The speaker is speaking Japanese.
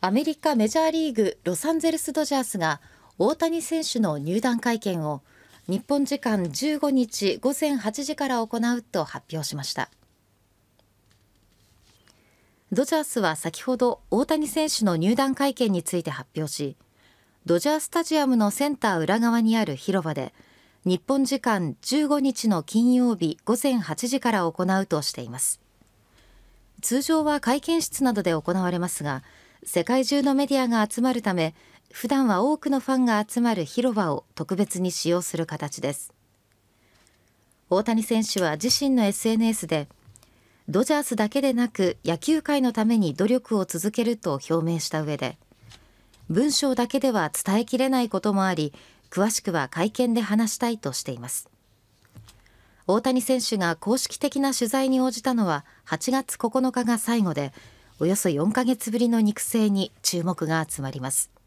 アメリカメジャーリーグロサンゼルス・ドジャースが大谷選手の入団会見を日本時間15日午前8時から行うと発表しましたドジャースは先ほど大谷選手の入団会見について発表しドジャースタジアムのセンター裏側にある広場で日本時間15日の金曜日午前8時から行うとしています通常は会見室などで行われますが世界中のメディアが集まるため普段は多くのファンが集まる広場を特別に使用する形です大谷選手は自身の SNS でドジャースだけでなく野球界のために努力を続けると表明した上で文章だけでは伝えきれないこともあり詳しくは会見で話したいとしています大谷選手が公式的な取材に応じたのは8月9日が最後でおよそ4ヶ月ぶりの肉声に注目が集まります